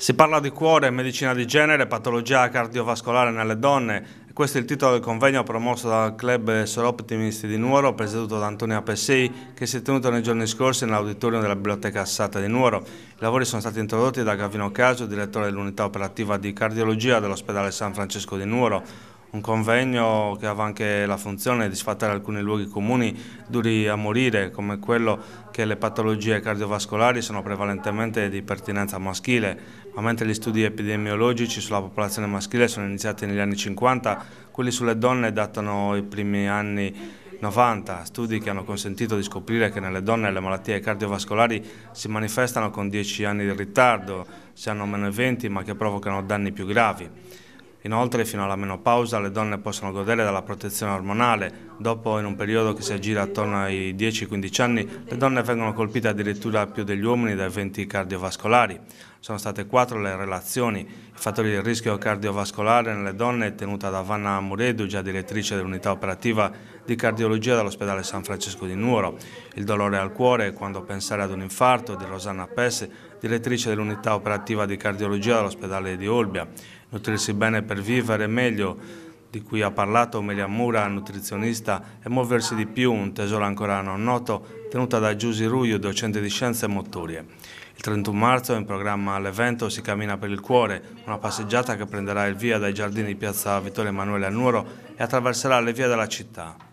Si parla di cuore, medicina di genere, patologia cardiovascolare nelle donne. Questo è il titolo del convegno promosso dal club Soroptimisti di Nuoro, presieduto da Antonio Pessei, che si è tenuto nei giorni scorsi nell'auditorium della Biblioteca Assata di Nuoro. I lavori sono stati introdotti da Gavino Caso, direttore dell'unità operativa di cardiologia dell'ospedale San Francesco di Nuoro un convegno che aveva anche la funzione di sfatare alcuni luoghi comuni duri a morire, come quello che le patologie cardiovascolari sono prevalentemente di pertinenza maschile, ma mentre gli studi epidemiologici sulla popolazione maschile sono iniziati negli anni 50, quelli sulle donne datano i primi anni 90, studi che hanno consentito di scoprire che nelle donne le malattie cardiovascolari si manifestano con 10 anni di ritardo, si hanno meno eventi ma che provocano danni più gravi. Inoltre fino alla menopausa le donne possono godere della protezione ormonale, dopo in un periodo che si aggira attorno ai 10-15 anni le donne vengono colpite addirittura più degli uomini da eventi cardiovascolari. Sono state quattro le relazioni, i fattori di rischio cardiovascolare nelle donne è tenuta da Vanna Muredu, già direttrice dell'unità operativa di cardiologia dell'ospedale San Francesco di Nuoro, il dolore al cuore quando pensare ad un infarto di Rosanna Pesse, direttrice dell'unità operativa di cardiologia dell'ospedale di Olbia. Nutrirsi bene per vivere meglio, di cui ha parlato Omelia Mura, nutrizionista, e Muoversi di più, un tesoro ancora non noto, tenuta da Giusi Ruio, docente di scienze motorie. Il 31 marzo in programma l'evento Si cammina per il cuore, una passeggiata che prenderà il via dai giardini di piazza Vittorio Emanuele a Nuoro e attraverserà le vie della città.